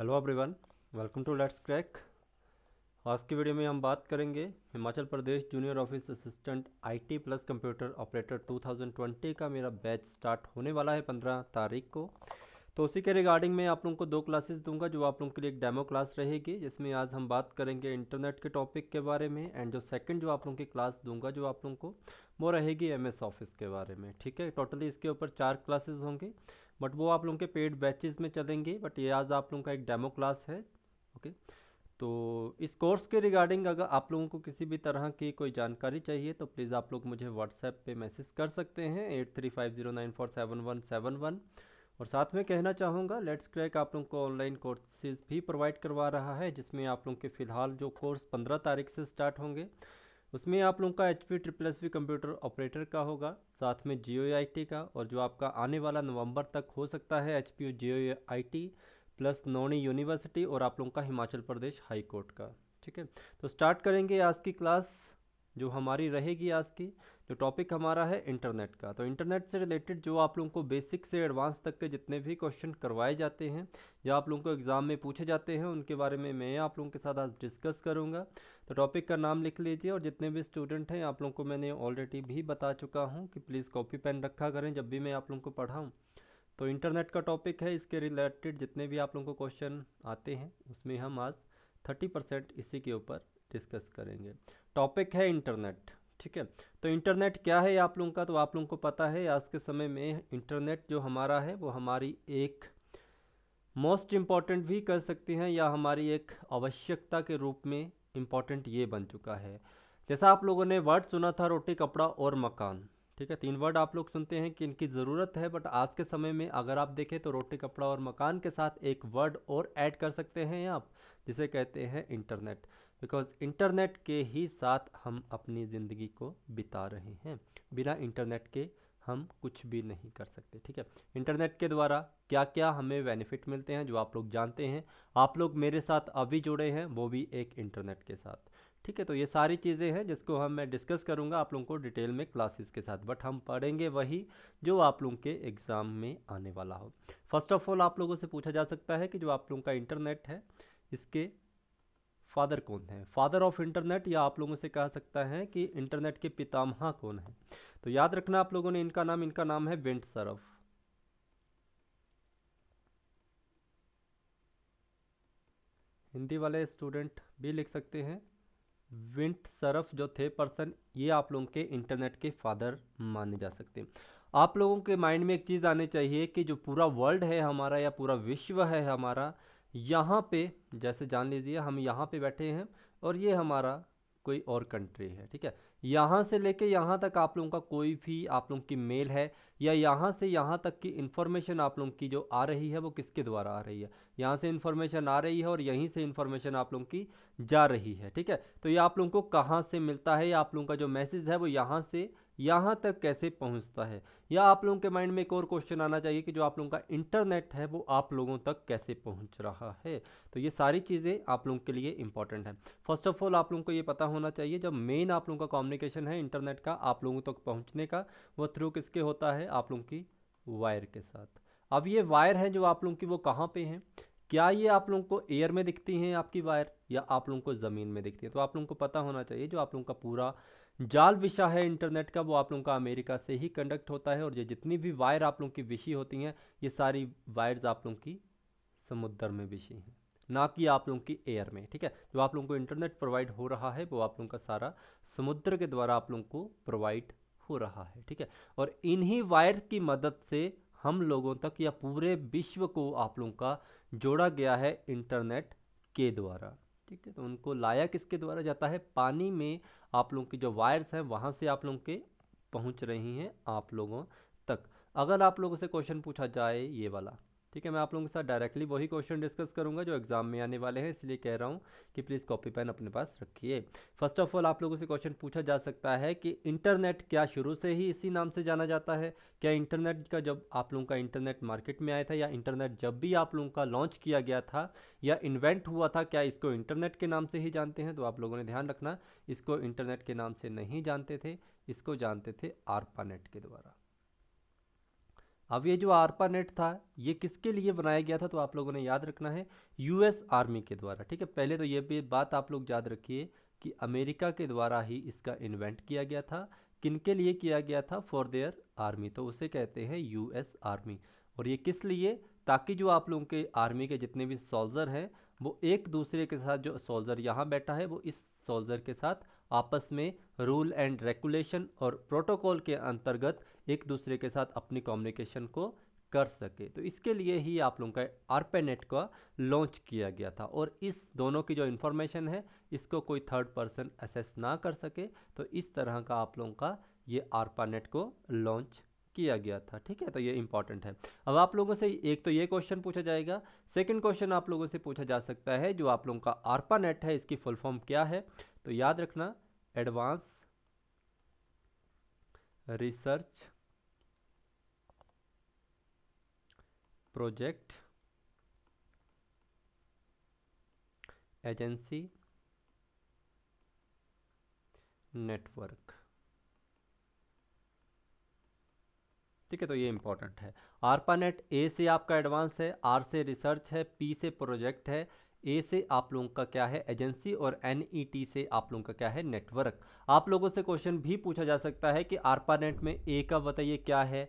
hello everyone welcome to let's crack आज की video में हम बात करेंगे Himachal Pradesh junior office assistant IT plus computer operator 2020 का मेरा बैच स्टार्ट होने वाला है 15 तारीख को तो उसी के रिगार्डिंग मैं आप लोगों को दो क्लासेस दूंगा जो आप लोगों के लिए एक डेमो क्लास रहेगी जिसमें आज हम बात करेंगे इंटरनेट के टॉपिक के बारे में एंड जो सेकंड जो आप लोगों की क्लास दूंगा जो आप लोगों को वो रहेगी एमएस ऑफिस के बारे में ठीक है टोटली इसके ऊपर चार क्लासेस होंगे बट वो आप लोगों के पेड बैचेस में चलेंगे बट ये आज आप लोगों का एक डेमो क्लास है ओके तो इस कोर्स के रिगार्डिंग अगर आप लोगों को किसी भी तरह की कोई जानकारी चाहिए तो प्लीज़ आप लोग मुझे व्हाट्सएप पे मैसेज कर सकते हैं eight three five zero nine four seven one seven one और साथ में कहना चाहूँगा लेट्स क्रैक आप लोगों को ऑनलाइन कोर्सेज़ भी प्रोवाइड करवा रहा है जिसमें आप लोगों के फ़िलहाल जो कोर्स पंद्रह तारीख से स्टार्ट होंगे उसमें आप लोगों का H P triple S V computer operator का होगा साथ में जियो आई टी का और जो आपका आने वाला नवंबर तक हो सकता है एच पी जियो I T plus Nauni university और आप लोगों का हिमाचल प्रदेश हाई कोर्ट का ठीक है तो स्टार्ट करेंगे आज की क्लास जो हमारी रहेगी आज की जो टॉपिक हमारा है इंटरनेट का तो इंटरनेट से रिलेटेड जो आप लोगों को बेसिक से एडवांस तक के जितने भी क्वेश्चन करवाए जाते हैं जो आप लोगों को एग्ज़ाम में पूछे जाते हैं उनके बारे में मैं आप लोगों के साथ आज डिस्कस करूँगा तो टॉपिक का नाम लिख लीजिए और जितने भी स्टूडेंट हैं आप लोगों को मैंने ऑलरेडी भी बता चुका हूँ कि प्लीज़ कॉपी पेन रखा करें जब भी मैं आप लोगों को पढ़ाऊँ तो इंटरनेट का टॉपिक है इसके रिलेटेड जितने भी आप लोगों को क्वेश्चन आते हैं उसमें हम आज थर्टी परसेंट इसी के ऊपर डिस्कस करेंगे टॉपिक है इंटरनेट ठीक है तो इंटरनेट क्या है आप लोगों का तो आप लोगों को पता है आज के समय में इंटरनेट जो हमारा है वो हमारी एक मोस्ट इम्पॉर्टेंट भी कर सकते हैं या हमारी एक आवश्यकता के रूप में इम्पॉर्टेंट ये बन चुका है जैसा आप लोगों ने वर्ड सुना था रोटी कपड़ा और मकान ठीक है तीन वर्ड आप लोग सुनते हैं कि इनकी ज़रूरत है बट आज के समय में अगर आप देखें तो रोटी कपड़ा और मकान के साथ एक वर्ड और ऐड कर सकते हैं आप जिसे कहते हैं इंटरनेट बिकॉज इंटरनेट के ही साथ हम अपनी ज़िंदगी को बिता रहे हैं बिना इंटरनेट के हम कुछ भी नहीं कर सकते ठीक है इंटरनेट के द्वारा क्या क्या हमें बेनिफिट मिलते हैं जो आप लोग जानते हैं आप लोग मेरे साथ अभी जुड़े हैं वो भी एक इंटरनेट के साथ ठीक है तो ये सारी चीज़ें हैं जिसको हम मैं डिस्कस करूँगा आप लोगों को डिटेल में क्लासेस के साथ बट हम पढ़ेंगे वही जो आप लोगों के एग्ज़ाम में आने वाला हो फर्स्ट ऑफ ऑल आप लोगों से पूछा जा सकता है कि जो आप लोगों का इंटरनेट है इसके फादर कौन है फादर ऑफ इंटरनेट या आप लोगों से कह सकता है कि इंटरनेट के पितामह कौन है तो याद रखना आप लोगों ने इनका नाम इनका नाम है वेंट सरफ हिंदी वाले स्टूडेंट भी लिख सकते हैं विंट सरफ जो थे पर्सन ये आप लोगों के इंटरनेट के फादर माने जा सकते हैं आप लोगों के माइंड में एक चीज़ आनी चाहिए कि जो पूरा वर्ल्ड है हमारा या पूरा विश्व है हमारा यहाँ पे जैसे जान लीजिए हम यहाँ पे बैठे हैं और ये हमारा कोई और कंट्री है ठीक है यहाँ से लेके यहाँ तक आप लोगों का कोई भी आप लोगों की मेल है या यहाँ से यहाँ तक की इन्फॉर्मेशन आप लोगों की जो आ रही है वो किसके द्वारा आ रही है यहाँ से इन्फॉर्मेशन आ रही है और यहीं से इन्फॉर्मेशन आप लोगों की जा रही है ठीक है तो ये आप लोगों को कहाँ से मिलता है या आप लोगों का जो मैसेज है वो यहाँ से यहाँ तक कैसे पहुँचता है या आप लोगों के माइंड में एक और क्वेश्चन आना चाहिए कि जो आप लोगों का इंटरनेट है वो आप लोगों तक कैसे पहुँच रहा है तो ये सारी चीज़ें आप लोगों के लिए इंपॉर्टेंट है फर्स्ट ऑफ ऑल आप लोगों को ये पता होना चाहिए जब मेन आप लोगों का कम्युनिकेशन है इंटरनेट का आप लोगों तक पहुँचने का वो थ्रू किसके होता है आप लोगों की वायर के साथ अब ये वायर हैं जो आप लोगों की वो कहाँ पर हैं क्या ये आप लोगों को एयर में दिखती हैं आपकी वायर या आप लोगों को ज़मीन में दिखती है तो आप लोगों को पता होना चाहिए जो आप लोगों का पूरा जाल विषा है इंटरनेट का वो आप लोगों का अमेरिका से ही कंडक्ट होता है और ये जितनी भी वायर आप लोगों की विषी होती हैं ये सारी वायर्स आप लोगों की समुद्र में विषी हैं ना कि आप लोगों की एयर में ठीक है जो आप लोगों को इंटरनेट प्रोवाइड हो रहा है वो आप लोगों का सारा समुद्र के द्वारा आप लोगों को प्रोवाइड हो रहा है ठीक है और इन्हीं वायर की मदद से हम लोगों तक या पूरे विश्व को आप लोगों का जोड़ा गया है इंटरनेट के द्वारा ठीक है तो उनको लाया किसके द्वारा जाता है पानी में आप लोगों की जो वायर्स हैं वहाँ से आप लोगों के पहुँच रही हैं आप लोगों तक अगर आप लोगों से क्वेश्चन पूछा जाए ये वाला ठीक है मैं आप लोगों के साथ डायरेक्टली वही क्वेश्चन डिस्कस करूंगा जो एग्जाम में आने वाले हैं इसलिए कह रहा हूँ कि प्लीज़ कॉपी पेन अपने पास रखिए फर्स्ट ऑफ ऑल आप लोगों से क्वेश्चन पूछा जा सकता है कि इंटरनेट क्या शुरू से ही इसी नाम से जाना जाता है क्या इंटरनेट का जब आप लोगों का इंटरनेट मार्केट में आया था या इंटरनेट जब भी आप लोगों का लॉन्च किया गया था या इन्वेंट हुआ था क्या इसको इंटरनेट के नाम से ही जानते हैं तो आप लोगों ने ध्यान रखना इसको इंटरनेट के नाम से नहीं जानते थे इसको जानते थे आरपानेट के द्वारा अब ये जो आरपा नेट था ये किसके लिए बनाया गया था तो आप लोगों ने याद रखना है यूएस आर्मी के द्वारा ठीक है पहले तो ये भी बात आप लोग याद रखिए कि अमेरिका के द्वारा ही इसका इन्वेंट किया गया था किन के लिए किया गया था फॉर देयर आर्मी तो उसे कहते हैं यूएस आर्मी और ये किस लिए ताकि जो आप लोगों के आर्मी के जितने भी सोल्जर हैं वो एक दूसरे के साथ जो सोल्जर यहाँ बैठा है वो इस सोल्जर के साथ आपस में रूल एंड रेगुलेशन और प्रोटोकॉल के अंतर्गत एक दूसरे के साथ अपनी कम्युनिकेशन को कर सके तो इसके लिए ही आप लोगों का आरपेनेट का लॉन्च किया गया था और इस दोनों की जो इन्फॉर्मेशन है इसको कोई थर्ड पर्सन एसेस ना कर सके तो इस तरह का आप लोगों का ये आरपानेट को लॉन्च किया गया था ठीक है तो ये इंपॉर्टेंट है अब आप लोगों से एक तो ये क्वेश्चन पूछा जाएगा सेकंड क्वेश्चन आप लोगों से पूछा जा सकता है जो आप लोगों का आरपा नेट है इसकी फुल फॉर्म क्या है तो याद रखना advance research project agency network ठीक है तो ये इंपॉर्टेंट है आरपानेट ए से आपका एडवांस है आर से रिसर्च है पी से प्रोजेक्ट है ए से आप लोगों का क्या है एजेंसी और एन ई टी से आप लोगों का क्या है नेटवर्क आप लोगों से क्वेश्चन भी पूछा जा सकता है कि आरपानेट में ए का बताइए क्या है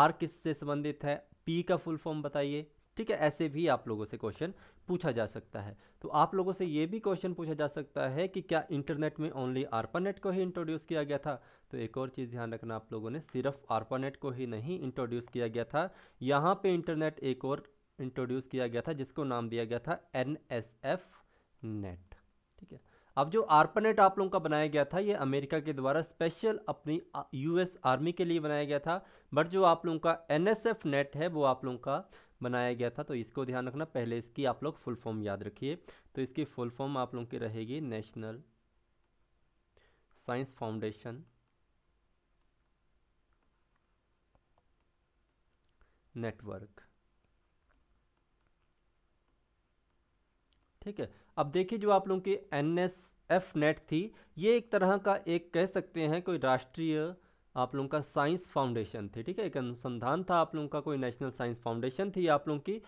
आर किस से संबंधित है पी का फुल फॉर्म बताइए ठीक है ऐसे भी आप लोगों से क्वेश्चन पूछा जा सकता है तो आप लोगों से ये भी क्वेश्चन पूछा जा सकता है कि क्या इंटरनेट में ओनली आर्पानेट को ही इंट्रोड्यूस किया गया था तो एक और चीज़ ध्यान रखना आप लोगों ने सिर्फ आर्पानेट को ही नहीं इंट्रोड्यूस किया गया था यहाँ पे इंटरनेट एक और इंट्रोड्यूस किया गया था जिसको नाम दिया गया था एन नेट ठीक है अब जो आर्पानेट आप लोगों का बनाया गया था ये अमेरिका के द्वारा स्पेशल अपनी यूएस आर्मी के लिए बनाया गया था बट जो आप लोगों का एनएसएफ नेट है वो आप लोगों का बनाया गया था तो इसको ध्यान रखना पहले इसकी आप लोग फुल फॉर्म याद रखिए तो इसकी फुल फॉर्म आप लोगों की रहेगी नेशनल साइंस फाउंडेशन नेटवर्क ठीक है अब देखिए जो आप लोगों की एन एस एफ नेट थी ये एक तरह का एक कह सकते हैं कोई राष्ट्रीय आप लोगों का साइंस फाउंडेशन थी ठीक है एक अनुसंधान था आप लोगों का कोई नेशनल साइंस फाउंडेशन थी आप लोगों की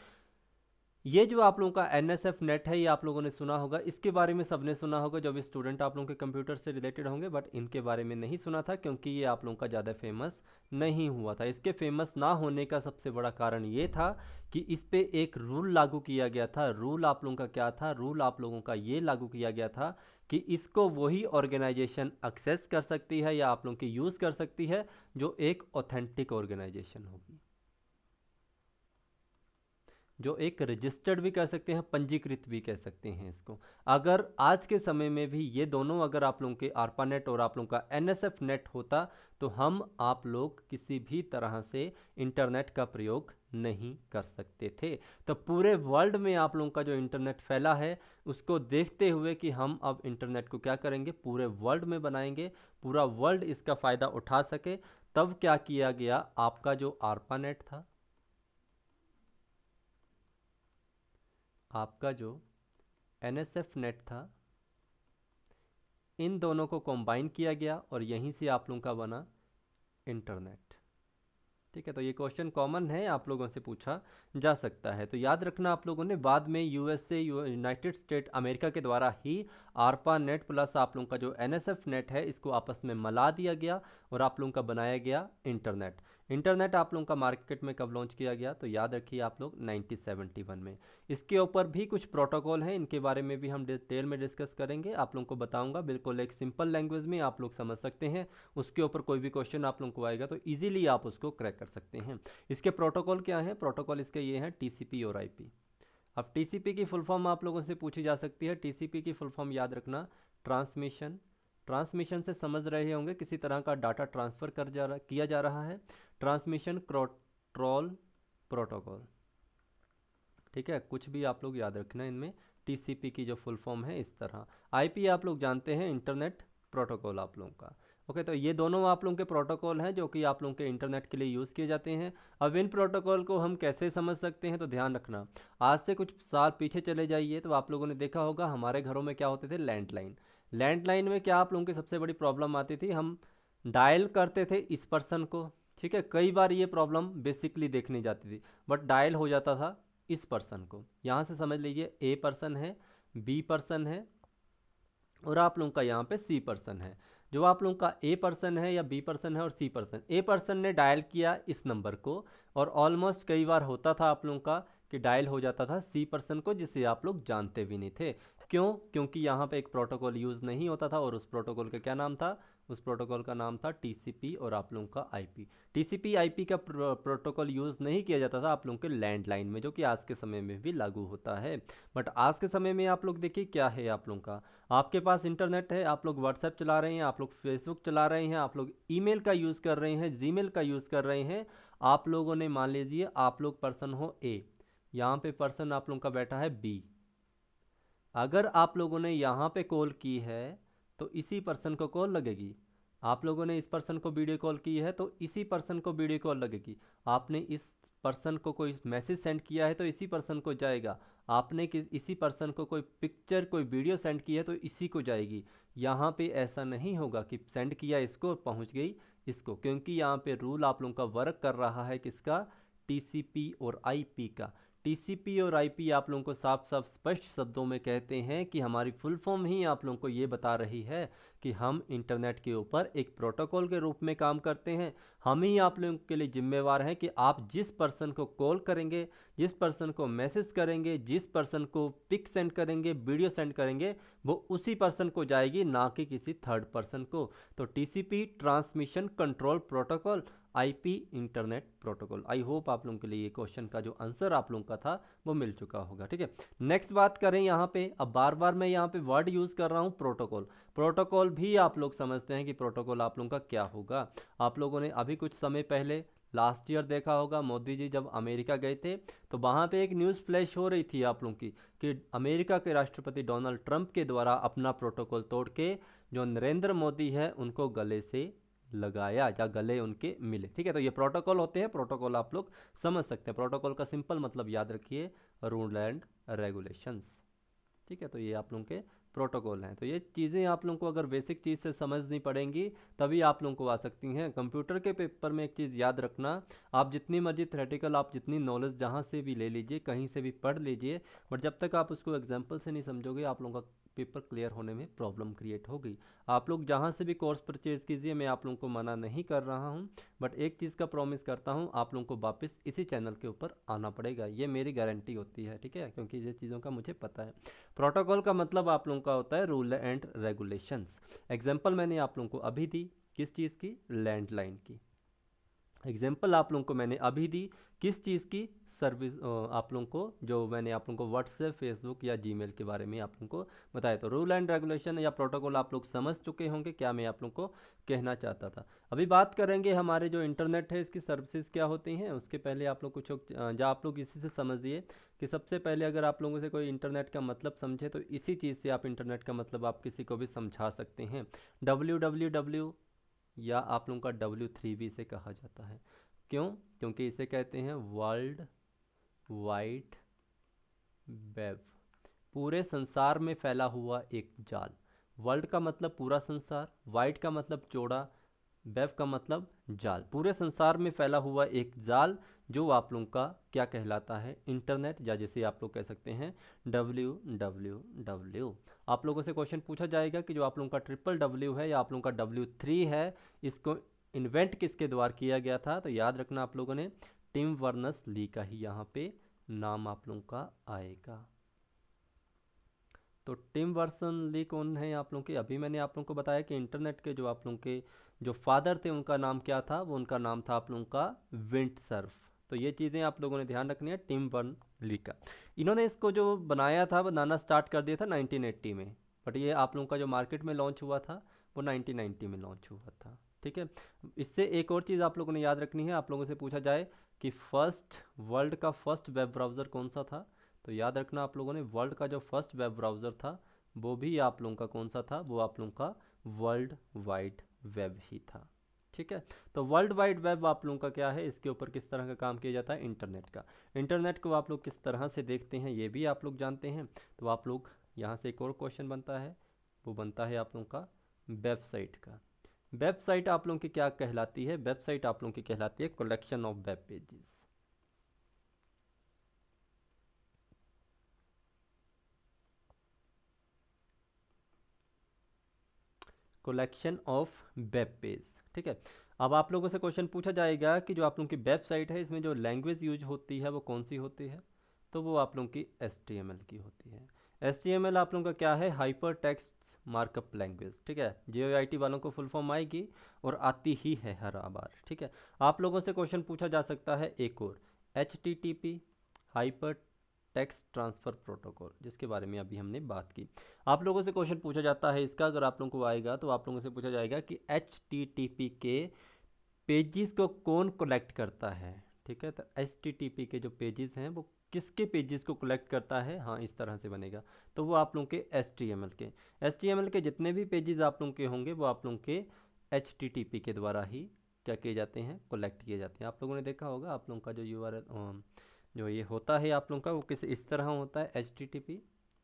ये जो आप लोगों का एन एस एफ नेट है ये आप लोगों ने सुना होगा इसके बारे में सबने सुना होगा जो भी स्टूडेंट आप लोगों के कंप्यूटर से रिलेटेड होंगे बट इनके बारे में नहीं सुना था क्योंकि ये आप लोगों का ज़्यादा फेमस नहीं हुआ था इसके फेमस ना होने का सबसे बड़ा कारण ये था कि इस पर एक रूल लागू किया गया था रूल आप लोगों का क्या था रूल आप लोगों का ये लागू किया गया था कि इसको वही ऑर्गेनाइजेशन एक्सेस कर सकती है या आप लोग की यूज़ कर सकती है जो एक ऑथेंटिक ऑर्गेनाइजेशन होगी जो एक रजिस्टर्ड भी कह सकते हैं पंजीकृत भी कह सकते हैं इसको अगर आज के समय में भी ये दोनों अगर आप लोगों के आरपा नेट और आप लोगों का एनएसएफ नेट होता तो हम आप लोग किसी भी तरह से इंटरनेट का प्रयोग नहीं कर सकते थे तो पूरे वर्ल्ड में आप लोगों का जो इंटरनेट फैला है उसको देखते हुए कि हम अब इंटरनेट को क्या करेंगे पूरे वर्ल्ड में बनाएंगे पूरा वर्ल्ड इसका फ़ायदा उठा सके तब क्या किया गया आपका जो आरपा नेट था आपका जो एन एस एफ नेट था इन दोनों को कंबाइन किया गया और यहीं से आप लोगों का बना इंटरनेट ठीक है तो ये क्वेश्चन कॉमन है आप लोगों से पूछा जा सकता है तो याद रखना आप लोगों ने बाद में यूएसए यूनाइटेड स्टेट अमेरिका के द्वारा ही आरपा नेट प्लस आप लोगों का जो एनएसएफ नेट है इसको आपस में मला दिया गया और आप लोगों का बनाया गया इंटरनेट इंटरनेट आप लोगों का मार्केट में कब लॉन्च किया गया तो याद रखिए आप लोग 1971 में इसके ऊपर भी कुछ प्रोटोकॉल हैं इनके बारे में भी हम डिटेल में डिस्कस करेंगे आप लोगों को बताऊंगा बिल्कुल एक सिंपल लैंग्वेज में आप लोग समझ सकते हैं उसके ऊपर कोई भी क्वेश्चन आप लोगों को आएगा तो ईजिली आप उसको क्रैक कर सकते हैं इसके प्रोटोकॉल क्या हैं प्रोटोकॉल इसके ये हैं टी और आई अब टी की फुल फॉर्म आप लोगों से पूछी जा सकती है टी की फुल फॉर्म याद रखना ट्रांसमिशन ट्रांसमिशन से समझ रहे होंगे किसी तरह का डाटा ट्रांसफ़र कर जा रहा किया जा रहा है ट्रांसमिशन क्रोट्रॉल प्रोटोकॉल ठीक है कुछ भी आप लोग याद रखना इनमें टीसीपी की जो फुल फॉर्म है इस तरह आईपी आप लोग जानते हैं इंटरनेट प्रोटोकॉल आप लोगों का ओके तो ये दोनों आप लोगों के प्रोटोकॉल हैं जो कि आप लोगों के इंटरनेट के लिए यूज़ किए जाते हैं अब इन प्रोटोकॉल को हम कैसे समझ सकते हैं तो ध्यान रखना आज से कुछ साल पीछे चले जाइए तो आप लोगों ने देखा होगा हमारे घरों में क्या होते थे लैंडलाइन लैंडलाइन में क्या आप लोगों की सबसे बड़ी प्रॉब्लम आती थी हम डायल करते थे इस पर्सन को ठीक है कई बार ये प्रॉब्लम बेसिकली देखने जाती थी बट डायल हो जाता था इस पर्सन को यहाँ से समझ लीजिए ए पर्सन है बी पर्सन है और आप लोगों का यहाँ पे सी पर्सन है जो आप लोगों का ए पर्सन है या बी पर्सन है और सी पर्सन ए पर्सन ने डायल किया इस नंबर को और ऑलमोस्ट कई बार होता था आप लोगों का कि डायल हो जाता था सी पर्सन को जिसे आप लोग जानते भी नहीं थे क्यों क्योंकि यहाँ पे एक प्रोटोकॉल यूज़ नहीं होता था और उस प्रोटोकॉल का क्या नाम था उस प्रोटोकॉल का नाम था टीसीपी और आप लोगों का आईपी टीसीपी आईपी का प्रोटोकॉल यूज़ नहीं किया जाता था आप लोगों के लैंडलाइन में जो कि आज के समय में भी लागू होता है बट आज के समय में आप लोग देखिए क्या है आप लोगों का आपके पास इंटरनेट है आप लोग व्हाट्सएप चला रहे हैं आप लोग फेसबुक चला रहे हैं आप लोग ई का यूज़ कर रहे हैं जी का यूज़ कर रहे हैं आप लोगों ने मान लीजिए आप लोग पर्सन हो ए यहाँ पर पर्सन आप लोगों का बैठा है बी अगर आप लोगों ने यहाँ पे कॉल की है तो इसी पर्सन को कॉल लगेगी आप लोगों ने इस पर्सन को वीडियो कॉल की है तो इसी पर्सन को वीडियो कॉल लगेगी आपने इस पर्सन को कोई मैसेज सेंड किया है तो इसी पर्सन को जाएगा आपने किस इसी पर्सन को कोई पिक्चर कोई वीडियो सेंड किया है तो इसी को जाएगी यहाँ पे ऐसा नहीं होगा कि सेंड किया इसको पहुँच गई इसको क्योंकि यहाँ पे रूल आप लोगों का वर्क कर रहा है किसका टीसीपी और आईपी का टीसीपी और आईपी आप लोगों को साफ साफ स्पष्ट शब्दों में कहते हैं कि हमारी फुल फॉर्म ही आप लोगों को ये बता रही है कि हम इंटरनेट के ऊपर एक प्रोटोकॉल के रूप में काम करते हैं हम ही आप लोगों के लिए जिम्मेवार हैं कि आप जिस पर्सन को कॉल करेंगे जिस पर्सन को मैसेज करेंगे जिस पर्सन को पिक सेंड करेंगे वीडियो सेंड करेंगे वो उसी पर्सन को जाएगी ना कि किसी थर्ड पर्सन को तो T transmission control protocol IP internet protocol I hope आप लोगों के लिए ये क्वेश्चन का जो आंसर आप लोगों का था वो मिल चुका होगा ठीक है नेक्स्ट बात करें यहाँ पे अब बार बार मैं यहाँ पे वर्ड यूज़ कर रहा हूँ प्रोटोकॉल प्रोटोकॉल भी आप लोग समझते हैं कि प्रोटोकॉल आप लोगों का क्या होगा आप लोगों ने अभी कुछ समय पहले लास्ट ईयर देखा होगा मोदी जी जब अमेरिका गए थे तो वहाँ पे एक न्यूज़ फ्लैश हो रही थी आप लोगों की कि अमेरिका के राष्ट्रपति डोनाल्ड ट्रंप के द्वारा अपना प्रोटोकॉल तोड़ के जो नरेंद्र मोदी है उनको गले से लगाया या गले उनके मिले ठीक है तो ये प्रोटोकॉल होते हैं प्रोटोकॉल आप लोग समझ सकते हैं प्रोटोकॉल का सिंपल मतलब याद रखिए रूल एंड रेगुलेशंस ठीक है तो ये आप लोगों के प्रोटोकॉल हैं तो ये चीज़ें आप लोगों को अगर बेसिक चीज़ से समझनी पड़ेंगी तभी आप लोगों को आ सकती हैं कंप्यूटर के पेपर में एक चीज़ याद रखना आप जितनी मर्जी थ्रेटिकल आप जितनी नॉलेज जहाँ से भी ले लीजिए कहीं से भी पढ़ लीजिए बट जब तक आप उसको एग्जाम्पल से नहीं समझोगे आप लोगों का पेपर क्लियर होने में प्रॉब्लम क्रिएट होगी आप लोग जहाँ से भी कोर्स परचेज़ कीजिए मैं आप लोगों को मना नहीं कर रहा हूँ बट एक चीज़ का प्रॉमिस करता हूँ आप लोगों को वापस इसी चैनल के ऊपर आना पड़ेगा ये मेरी गारंटी होती है ठीक है क्योंकि ये चीज़ों का मुझे पता है प्रोटोकॉल का मतलब आप लोगों का होता है रूल एंड रेगुलेशंस एग्जाम्पल मैंने आप लोगों को अभी दी किस चीज़ की लैंडलाइन की एग्जाम्पल आप लोगों को मैंने अभी दी किस चीज़ की सर्विस आप लोगों को जो मैंने आप लोगों को व्हाट्सएप फेसबुक या जी के बारे में आप लोगों को बताया तो रूल एंड रेगुलेशन या प्रोटोकॉल आप लोग समझ चुके होंगे क्या मैं आप लोगों को कहना चाहता था अभी बात करेंगे हमारे जो इंटरनेट है इसकी सर्विसेज क्या होती हैं उसके पहले आप लोग कुछ जहाँ आप लोग इसी से समझिए कि सबसे पहले अगर आप लोगों से कोई इंटरनेट का मतलब समझे तो इसी चीज़ से आप इंटरनेट का मतलब आप किसी को भी समझा सकते हैं डब्ल्यू डब्ल्यू डब्ल्यू या आप लोगों का डब्ल्यू थ्री बी से कहा जाता है क्यों क्योंकि इसे कहते हैं वर्ल्ड वाइट वेब पूरे संसार में फैला हुआ एक जाल वर्ल्ड का मतलब पूरा संसार वाइट का मतलब चौड़ा वेब का मतलब जाल पूरे संसार में फैला हुआ एक जाल जो आप लोगों का क्या कहलाता है इंटरनेट या जैसे आप लोग कह सकते हैं डब्ल्यू डब्ल्यू डब्ल्यू आप लोगों से क्वेश्चन पूछा जाएगा कि जो आप लोगों का ट्रिपल डब्ल्यू है या आप लोगों का डब्ल्यू थ्री है इसको इन्वेंट किसके द्वारा किया गया था तो याद रखना आप लोगों ने टिम वर्नस ली का ही यहाँ पे नाम आप लोगों का आएगा तो टिम वर्सन ली कौन है आप लोगों के अभी मैंने आप लोगों को बताया कि इंटरनेट के जो आप लोगों के जो फादर थे उनका नाम क्या था वो उनका नाम था आप लोगों का विंट सर्फ तो ये चीज़ें आप लोगों ने ध्यान रखनी है टिम वर्न ली का इन्होंने इसको जो बनाया था बनाना स्टार्ट कर दिया था नाइनटीन में बट ये आप लोगों का जो मार्केट में लॉन्च हुआ था वो नाइनटीन में लॉन्च हुआ था ठीक है इससे एक और चीज़ आप लोगों ने याद रखनी है आप लोगों से पूछा जाए कि फर्स्ट वर्ल्ड का फर्स्ट वेब ब्राउज़र कौन सा था तो याद रखना आप लोगों ने वर्ल्ड का जो फर्स्ट वेब ब्राउज़र था वो भी आप लोगों का कौन सा था वो आप लोगों का वर्ल्ड वाइड वेब ही था ठीक है तो वर्ल्ड वाइड वेब आप लोगों का क्या है इसके ऊपर किस तरह का काम किया जाता है इंटरनेट का इंटरनेट को आप लोग किस तरह से देखते हैं ये भी आप लोग जानते हैं तो आप लोग यहाँ से एक और क्वेश्चन बनता है वो बनता है आप लोगों का वेबसाइट का वेबसाइट आप लोगों की क्या कहलाती है वेबसाइट आप लोगों की कहलाती है collection of web pages collection of web page ठीक है अब आप लोगों से क्वेश्चन पूछा जाएगा कि जो आप लोगों की वेबसाइट है इसमें जो लैंग्वेज यूज होती है वो कौन सी होती है तो वो आप लोगों की एस की होती है एस आप लोगों का क्या है हाइपर टेक्स्ट मार्कअप लैंग्वेज ठीक है जे वालों को फुल फॉर्म आएगी और आती ही है हर बार ठीक है आप लोगों से क्वेश्चन पूछा जा सकता है एक और H T T P hyper text transfer protocol जिसके बारे में अभी हमने बात की आप लोगों से क्वेश्चन पूछा जाता है इसका अगर आप लोगों को आएगा तो आप लोगों से पूछा जाएगा कि एच टी टी पी के पेजेस को कौन कलेक्ट करता है ठीक है तो एच टी टी पी के जो पेजेस हैं वो किसके पेजेस को कलेक्ट करता है हाँ इस तरह से बनेगा तो वो आप लोगों के एस के एस के जितने भी पेजेस आप लोगों के होंगे वो आप लोगों के एच के द्वारा ही क्या किए जाते हैं कलेक्ट किए जाते हैं आप लोगों ने देखा होगा आप लोगों का जो यू जो ये होता है आप लोगों का वो किस इस तरह होता है एच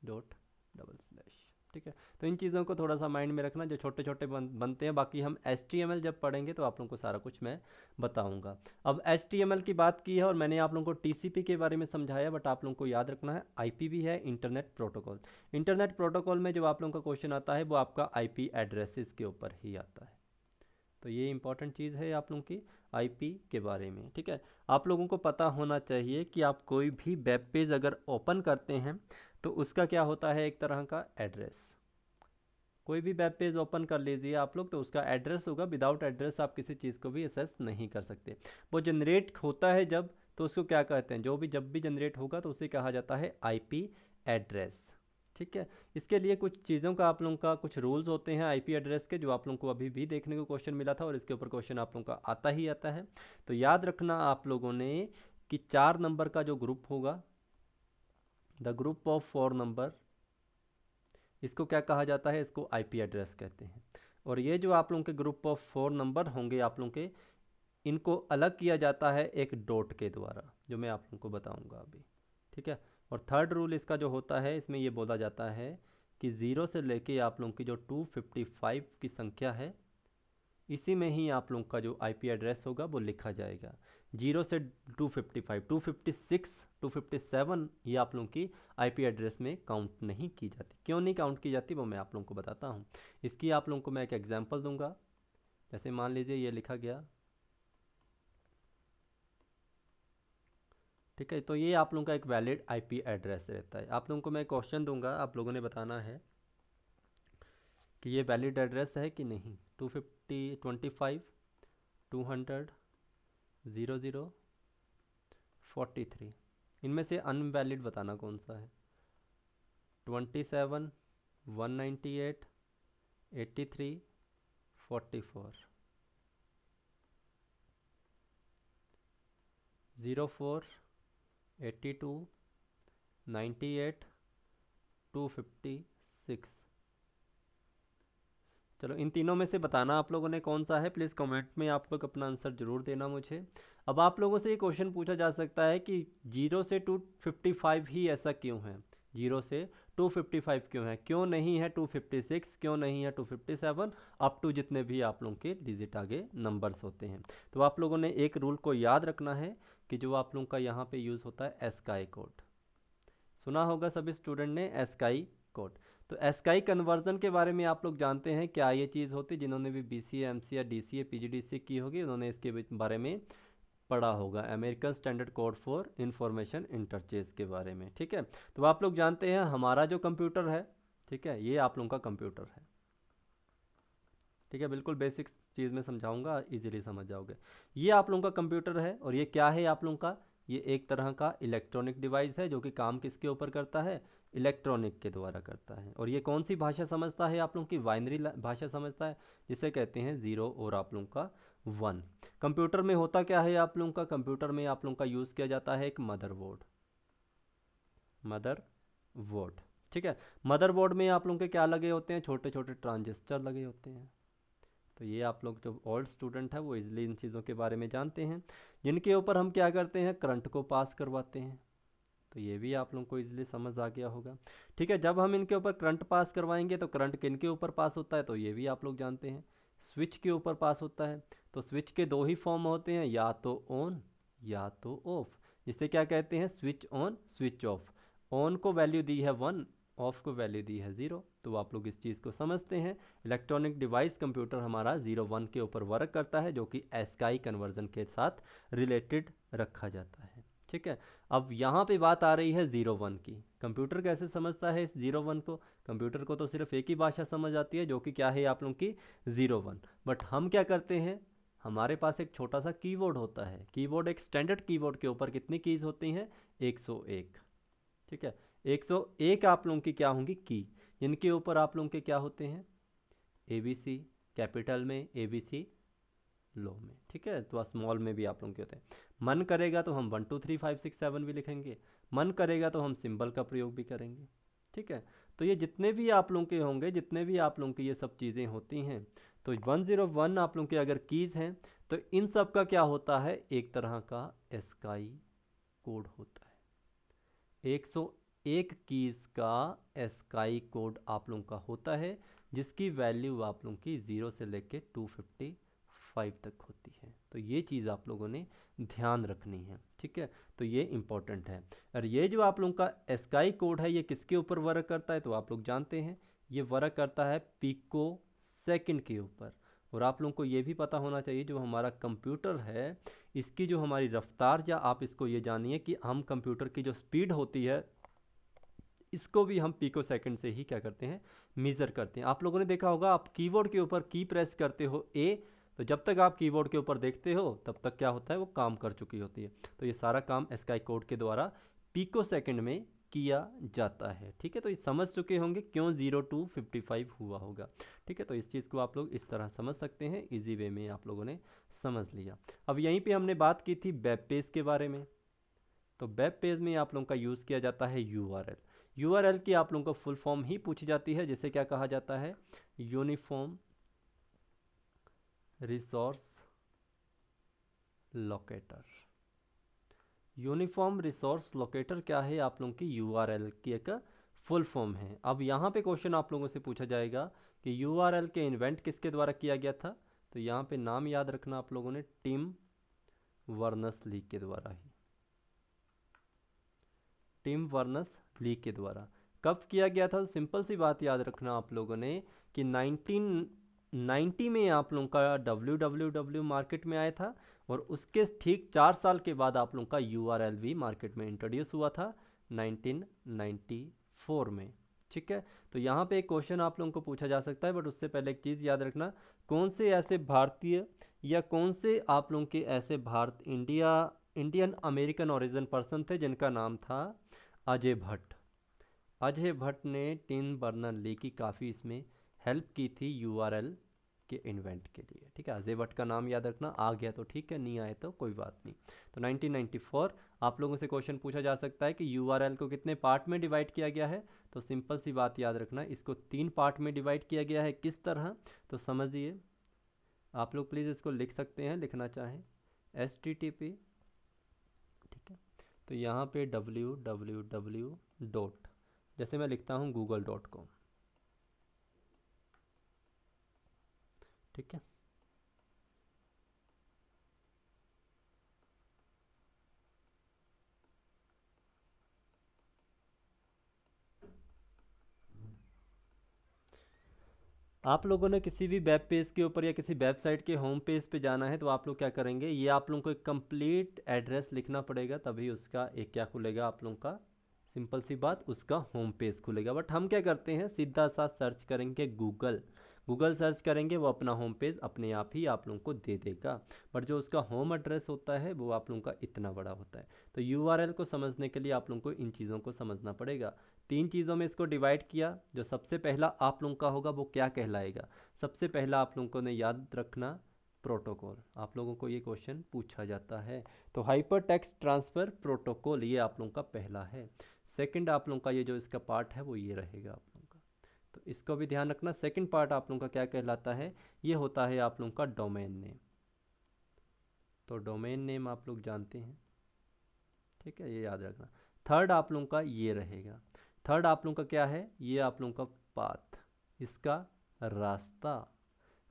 डॉट डबल स्लैश ठीक है तो इन चीज़ों को थोड़ा सा माइंड में रखना जो छोटे छोटे बन, बनते हैं बाकी हम एस जब पढ़ेंगे तो आप लोगों को सारा कुछ मैं बताऊँगा अब एस की बात की है और मैंने आप लोगों को टी के बारे में समझाया बट आप लोगों को याद रखना है आई भी है इंटरनेट प्रोटोकॉल इंटरनेट प्रोटोकॉल में जब आप लोगों का क्वेश्चन आता है वो आपका आई एड्रेसेस के ऊपर ही आता है तो ये इंपॉर्टेंट चीज़ है आप लोगों की आईपी के बारे में ठीक है आप लोगों को पता होना चाहिए कि आप कोई भी वेब पेज अगर ओपन करते हैं तो उसका क्या होता है एक तरह का एड्रेस कोई भी वेब पेज ओपन कर लीजिए आप लोग तो उसका एड्रेस होगा विदाउट एड्रेस आप किसी चीज़ को भी एसेस नहीं कर सकते वो जनरेट होता है जब तो उसको क्या कहते हैं जो भी जब भी जनरेट होगा तो उसे कहा जाता है आईपी एड्रेस ठीक है इसके लिए कुछ चीज़ों का आप लोगों का कुछ रूल्स होते हैं आईपी एड्रेस के जो आप लोगों को अभी भी देखने को क्वेश्चन मिला था और इसके ऊपर क्वेश्चन आप लोगों का आता ही आता है तो याद रखना आप लोगों ने कि चार नंबर का जो ग्रुप होगा the group of four number इसको क्या कहा जाता है इसको आईपी एड्रेस कहते हैं और ये जो आप लोगों के ग्रुप ऑफ फोर नंबर होंगे आप लोगों के इनको अलग किया जाता है एक डॉट के द्वारा जो मैं आप लोगों को बताऊंगा अभी ठीक है और थर्ड रूल इसका जो होता है इसमें ये बोला जाता है कि ज़ीरो से लेके आप लोगों की जो 255 की संख्या है इसी में ही आप लोगों का जो आईपी एड्रेस होगा वो लिखा जाएगा जीरो से 255 256 257 ये आप लोगों की आईपी एड्रेस में काउंट नहीं की जाती क्यों नहीं काउंट की जाती वो मैं आप लोगों को बताता हूँ इसकी आप लोगों को मैं एक एग्जाम्पल दूंगा जैसे मान लीजिए ये लिखा गया ठीक है तो ये आप लोगों का एक वैलिड आईपी एड्रेस रहता है आप लोगों को मैं क्वेश्चन दूंगा आप लोगों ने बताना है कि ये वैलिड एड्रेस है कि नहीं two fifty twenty five two hundred zero zero forty three इनमें से अनवैलिड बताना कौन सा है twenty seven one ninety eight eighty three forty four zero four eighty two ninety eight two fifty six चलो इन तीनों में से बताना आप लोगों ने कौन सा है प्लीज़ कमेंट में आप लोग अपना आंसर ज़रूर देना मुझे अब आप लोगों से ये क्वेश्चन पूछा जा सकता है कि जीरो से टू फिफ्टी फाइव ही ऐसा क्यों है जीरो से टू फिफ्टी फाइव क्यों है क्यों नहीं है टू फिफ्टी सिक्स क्यों नहीं है two fifty seven up to जितने भी आप लोगों के डिजिट आगे नंबर्स होते हैं तो आप लोगों ने एक रूल को याद रखना है कि जो आप लोगों का यहाँ पे यूज़ होता है एस्काई कोड सुना होगा सभी स्टूडेंट ने एस्काई कोड तो एस्काई कन्वर्जन के बारे में आप लोग जानते हैं क्या ये चीज़ होती जिन्होंने भी बी सी एम सी या D C A P G D C की होगी उन्होंने इसके बारे में पढ़ा होगा American standard code for information interchange के बारे में ठीक है तो आप लोग जानते हैं हमारा जो कंप्यूटर है ठीक है ये आप लोगों का कंप्यूटर है ठीक है बिल्कुल बेसिक चीज़ में समझाऊंगा इजीली समझ जाओगे ये आप लोगों का कंप्यूटर है और ये क्या है आप लोगों का ये एक तरह का इलेक्ट्रॉनिक डिवाइस है जो कि काम किसके ऊपर करता है इलेक्ट्रॉनिक के द्वारा करता है और ये कौन सी भाषा समझता है आप लोगों की वाइनरी भाषा समझता है जिसे कहते हैं ज़ीरो और आप लोगों का वन कंप्यूटर में होता क्या है आप लोगों का कंप्यूटर में आप लोगों का यूज़ किया जाता है एक मदरबोर्ड वोड ठीक है मदर बोर्ड में आप लोगों के क्या लगे होते हैं छोटे छोटे ट्रांजिस्टर लगे होते हैं तो ये आप लोग जो ओल्ड स्टूडेंट हैं वो इजली इन चीज़ों के बारे में जानते हैं जिनके ऊपर हम क्या करते हैं करंट को पास करवाते हैं तो ये भी आप लोगों को इज़िली समझ आ गया होगा ठीक है जब हम इनके ऊपर करंट पास करवाएंगे तो करंट किन के ऊपर पास होता है तो ये भी आप लोग जानते हैं स्विच के ऊपर पास होता है तो स्विच के दो ही फॉर्म होते हैं या तो ऑन या तो ऑफ जिसे क्या कहते हैं switch on switch off on को वैल्यू दी है वन ऑफ को वैल्यू दी है ज़ीरो तो आप लोग इस चीज़ को समझते हैं इलेक्ट्रॉनिक डिवाइस कंप्यूटर हमारा ज़ीरो वन के ऊपर वर्क करता है जो कि एस्काई कन्वर्जन के साथ रिलेटेड रखा जाता है ठीक है अब यहाँ पे बात आ रही है ज़ीरो वन की कंप्यूटर कैसे समझता है इस ज़ीरो वन को कंप्यूटर को तो सिर्फ एक ही भाषा समझ आती है जो कि क्या है आप लोगों की ज़ीरो वन बट हम क्या करते हैं हमारे पास एक छोटा सा कीबोर्ड होता है कीबोर्ड एक स्टैंडर्ड कीबोर्ड के ऊपर कितनी कीज़ होती हैं 101 ठीक है 101 आप लोगों की क्या होंगी की इनके ऊपर आप लोगों के क्या होते हैं ए बी सी कैपिटल में ए बी सी लो में ठीक है तो स्मॉल में भी आप लोगों के होते हैं मन करेगा तो हम one two three five six seven भी लिखेंगे मन करेगा तो हम सिंबल का प्रयोग भी करेंगे ठीक है तो ये जितने भी आप लोगों के होंगे जितने भी आप लोगों की ये सब चीज़ें होती हैं तो वन ज़ीरो वन आप लोगों के अगर कीज़ हैं तो इन सब का क्या होता है एक तरह का एस्काई कोड होता है एक सौ एक कीज़ का एस्काई कोड आप लोगों का होता है जिसकी वैल्यू आप लोगों की ज़ीरो से लेके टू फिफ्टी फाइव तक होती है तो ये चीज़ आप लोगों ने ध्यान रखनी है ठीक है तो ये इंपॉर्टेंट है और ये जो आप लोगों का एस्काई कोड है ये किसके ऊपर वर्क करता है तो आप लोग जानते हैं ये वर्क करता है पिको सेकंड के ऊपर और आप लोगों को ये भी पता होना चाहिए जो हमारा कंप्यूटर है इसकी जो हमारी रफ़्तार या आप इसको ये जानिए कि हम कंप्यूटर की जो स्पीड होती है इसको भी हम पीको सेकंड से ही क्या करते हैं मेज़र करते हैं आप लोगों ने देखा होगा आप कीबोर्ड के ऊपर की प्रेस करते हो ए तो जब तक आप कीबोर्ड के ऊपर देखते हो तब तक क्या होता है वो काम कर चुकी होती है तो ये सारा काम स्काई कोड के द्वारा पीको सेकेंड में किया जाता है ठीक है तो ये समझ चुके होंगे क्यों जीरो टू फिफ्टी फाइव हुआ होगा ठीक है तो इस चीज़ को आप लोग इस तरह समझ सकते हैं इजी वे में आप लोगों ने समझ लिया अब यहीं पे हमने बात की थी वेब पेज के बारे में तो वेब पेज में आप लोगों का यूज़ किया जाता है U R L U R L की आप लोगों को फुल फॉर्म ही पूछी जाती है जिसे क्या कहा जाता है uniform resource locator uniform resource locator क्या है आप लोगों की यू की एक फुल फॉर्म है अब यहाँ पे क्वेश्चन आप लोगों से पूछा जाएगा कि यू के इन्वेंट किसके द्वारा किया गया था तो यहाँ पे नाम याद रखना आप लोगों ने टीम वर्नस लीग के द्वारा ही टीम वर्नस लीग के द्वारा कब किया गया था सिंपल सी बात याद रखना आप लोगों ने कि 1990 में आप लोगों का डब्ल्यू डब्ल्यू डब्ल्यू मार्केट में आया था और उसके ठीक चार साल के बाद आप लोगों का यू आर एल मार्केट में इंट्रोड्यूस हुआ था 1994 में ठीक है तो यहाँ पे एक क्वेश्चन आप लोगों को पूछा जा सकता है बट उससे पहले एक चीज़ याद रखना कौन से ऐसे भारतीय या कौन से आप लोगों के ऐसे Bharat India Indian American origin person थे जिनका नाम था अजय भट्ट अजय भट्ट ने टीन बर्नर ली की काफ़ी इसमें हेल्प की थी यू आर एल के इन्वेंट के लिए ठीक है अजय भट्ट का नाम याद रखना आ गया तो ठीक है नहीं आए तो कोई बात नहीं तो 1994 आप लोगों से क्वेश्चन पूछा जा सकता है कि यू को कितने पार्ट में डिवाइड किया गया है तो सिंपल सी बात याद रखना इसको तीन पार्ट में डिवाइड किया गया है किस तरह तो समझिए आप लोग प्लीज़ इसको लिख सकते हैं लिखना चाहें एस ठीक है तो यहाँ पर डब्ल्यू डब्ल्यू डब्ल्यू डॉट जैसे मैं लिखता हूँ गूगल डॉट कॉम ठीक है आप लोगों ने किसी भी वेब पेज के ऊपर या किसी वेबसाइट के होम पेज पे जाना है तो आप लोग क्या करेंगे ये आप लोगों को एक कंप्लीट एड्रेस लिखना पड़ेगा तभी उसका एक क्या खुलेगा आप लोगों का सिंपल सी बात उसका होम पेज खुलेगा बट हम क्या करते हैं सीधा सा सर्च करेंगे गूगल गूगल सर्च करेंगे वो अपना होम पेज अपने आप ही आप लोगों को दे देगा बट जो उसका होम एड्रेस होता है वो आप लोगों का इतना बड़ा होता है तो यू को समझने के लिए आप लोगों को इन चीज़ों को समझना पड़ेगा तीन चीज़ों में इसको डिवाइड किया जो सबसे पहला आप लोगों का होगा वो क्या कहलाएगा सबसे पहला आप लोगों को ने याद रखना प्रोटोकॉल आप लोगों को ये क्वेश्चन पूछा जाता है तो हाइपर टेक्स्ट ट्रांसफ़र प्रोटोकॉल ये आप लोगों का पहला है सेकंड आप लोगों का ये जो इसका पार्ट है वो ये रहेगा आप इसका भी ध्यान रखना सेकंड पार्ट आप लोगों का क्या कहलाता है ये होता है आप लोगों का डोमेन नेम तो डोमेन नेम आप लोग जानते हैं ठीक है ये याद रखना थर्ड आप लोगों का ये रहेगा थर्ड आप लोगों का क्या है ये आप लोगों का पाथ इसका रास्ता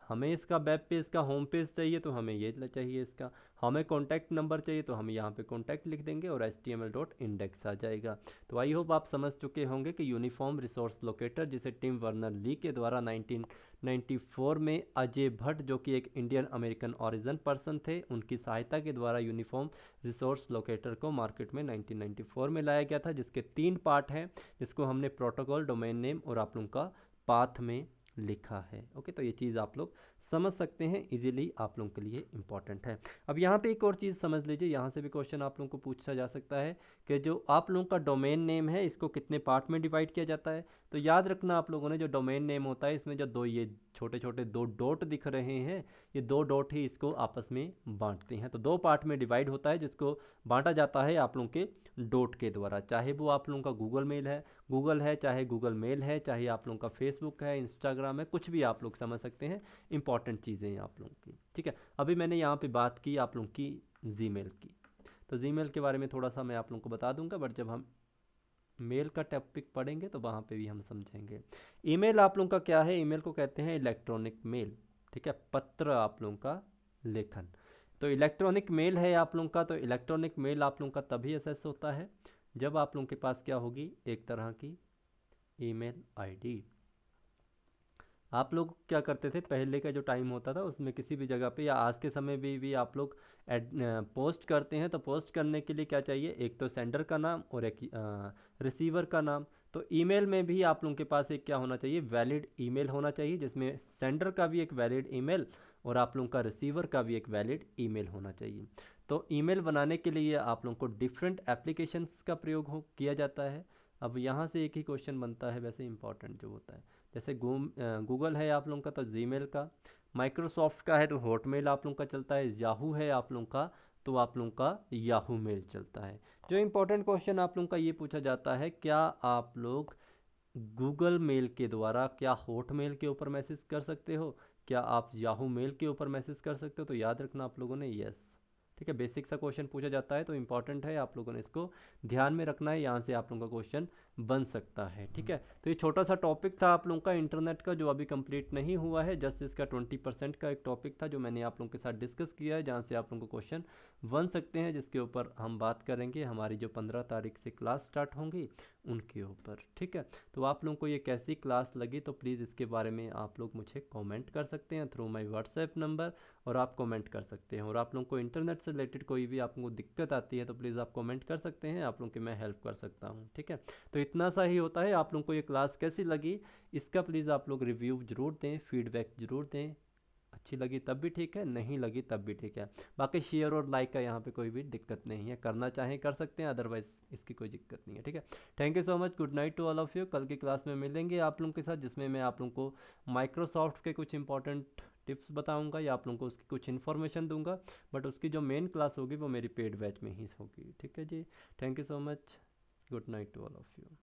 हमें इसका वेब पेज का होम पेज चाहिए तो हमें ये चाहिए इसका हमें कॉन्टैक्ट नंबर चाहिए तो हम यहाँ पे कॉन्टैक्ट लिख देंगे और एच डॉट इंडेक्स आ जाएगा तो आई होप आप समझ चुके होंगे कि यूनिफॉर्म रिसोर्स लोकेटर जिसे टिम वर्नर ली के द्वारा 1994 में अजय भट्ट जो कि एक इंडियन अमेरिकन ऑरिजन पर्सन थे उनकी सहायता के द्वारा यूनिफॉर्म रिसोर्स लोकेटर को मार्केट में 1994 में लाया गया था जिसके तीन पार्ट हैं जिसको हमने प्रोटोकॉल डोमेन नेम और आप लोगों का पाथ में लिखा है ओके तो ये चीज़ आप लोग समझ सकते हैं इजीली आप लोगों के लिए इम्पॉर्टेंट है अब यहाँ पे एक और चीज़ समझ लीजिए यहाँ से भी क्वेश्चन आप लोगों को पूछा जा सकता है कि जो आप लोगों का डोमेन नेम है इसको कितने पार्ट में डिवाइड किया जाता है तो याद रखना आप लोगों ने जो डोमेन नेम होता है इसमें जो दो ये छोटे छोटे दो डॉट दिख रहे हैं ये दो डॉट ही इसको आपस में बांटते हैं तो दो पार्ट में डिवाइड होता है जिसको बांटा जाता है आप लोगों के डॉट के द्वारा चाहे वो आप लोगों का गूगल मेल है गूगल है चाहे गूगल मेल है चाहे आप लोगों का फेसबुक है इंस्टाग्राम है कुछ भी आप लोग समझ सकते हैं इंपॉर्टेंट चीज़ें हैं आप लोगों की ठीक है अभी मैंने यहाँ पर बात की आप लोगों की जी की तो जी के बारे में थोड़ा सा मैं आप लोगों को बता दूंगा बट जब हम मेल का टॉपिक पढ़ेंगे तो वहाँ पे भी हम समझेंगे ईमेल आप लोगों का क्या है ईमेल को कहते हैं इलेक्ट्रॉनिक मेल ठीक है पत्र आप लोगों का लेखन तो इलेक्ट्रॉनिक मेल है आप लोगों का तो इलेक्ट्रॉनिक मेल आप लोगों का तभी असेस होता है जब आप लोगों के पास क्या होगी एक तरह की ईमेल आईडी आप लोग क्या करते थे पहले का जो टाइम होता था उसमें किसी भी जगह पे या आज के समय भी भी आप लोग एड पोस्ट करते हैं तो पोस्ट करने के लिए क्या चाहिए एक तो सेंडर का नाम और एक रिसीवर का नाम तो ईमेल में भी आप लोगों के पास एक क्या होना चाहिए वैलिड ईमेल होना चाहिए जिसमें सेंडर का भी एक वैलिड ईमेल और आप लोगों का रिसीवर का भी एक वैलिड ईमेल होना चाहिए तो ईमेल बनाने के लिए आप लोगों को डिफरेंट एप्लीकेशंस का प्रयोग हो किया जाता है अब यहाँ से एक ही क्वेश्चन बनता है वैसे इंपॉर्टेंट जो होता है जैसे गूगल है आप लोगों का तो जी का माइक्रोसॉफ्ट का है तो हॉटमेल आप लोगों का चलता है याहू है आप लोगों का तो आप लोगों का याहू मेल चलता है जो इम्पोर्टेंट क्वेश्चन आप लोगों का ये पूछा जाता है क्या आप लोग गूगल मेल के द्वारा क्या हॉट मेल के ऊपर मैसेज कर सकते हो क्या आप याहू मेल के ऊपर मैसेज कर सकते हो तो याद रखना आप लोगों ने येस ठीक है बेसिक सा क्वेश्चन पूछा जाता है तो इंपॉर्टेंट है आप लोगों ने इसको ध्यान में रखना है यहाँ से आप लोगों का क्वेश्चन बन सकता है ठीक है तो ये छोटा सा टॉपिक था आप लोगों का इंटरनेट का जो अभी कंप्लीट नहीं हुआ है जस्ट इसका ट्वेंटी परसेंट का एक टॉपिक था जो मैंने आप लोगों के साथ डिस्कस किया है जहाँ से आप लोगों को क्वेश्चन बन सकते हैं जिसके ऊपर हम बात करेंगे हमारी जो पंद्रह तारीख से क्लास स्टार्ट होंगी उनके ऊपर ठीक है तो आप लोगों को ये कैसी क्लास लगी तो प्लीज़ इसके बारे में आप लोग मुझे कमेंट कर सकते हैं थ्रू माय व्हाट्सएप नंबर और आप कमेंट कर सकते हैं और आप लोगों को इंटरनेट से रिलेटेड कोई भी आपको दिक्कत आती है तो प्लीज़ आप कॉमेंट कर सकते हैं आप लोगों की मैं हेल्प कर सकता हूँ ठीक है तो इतना सा ही होता है आप लोगों को ये क्लास कैसी लगी इसका प्लीज़ आप लोग रिव्यू ज़रूर दें फीडबैक ज़रूर दें अच्छी लगी तब भी ठीक है नहीं लगी तब भी ठीक है बाकी शेयर और लाइक का यहाँ पे कोई भी दिक्कत नहीं है करना चाहें कर सकते हैं अदरवाइज़ इसकी कोई दिक्कत नहीं है ठीक है thank you so much good night to all of you कल की क्लास में मिलेंगे आप लोगों के साथ जिसमें मैं आप लोगों को माइक्रोसॉफ्ट के कुछ इंपॉर्टेंट टिप्स बताऊँगा या आप लोगों को उसकी कुछ इन्फॉर्मेशन दूंगा बट उसकी जो मेन क्लास होगी वो मेरी पेड बैच में ही होगी ठीक है जी thank you so much good night to all of you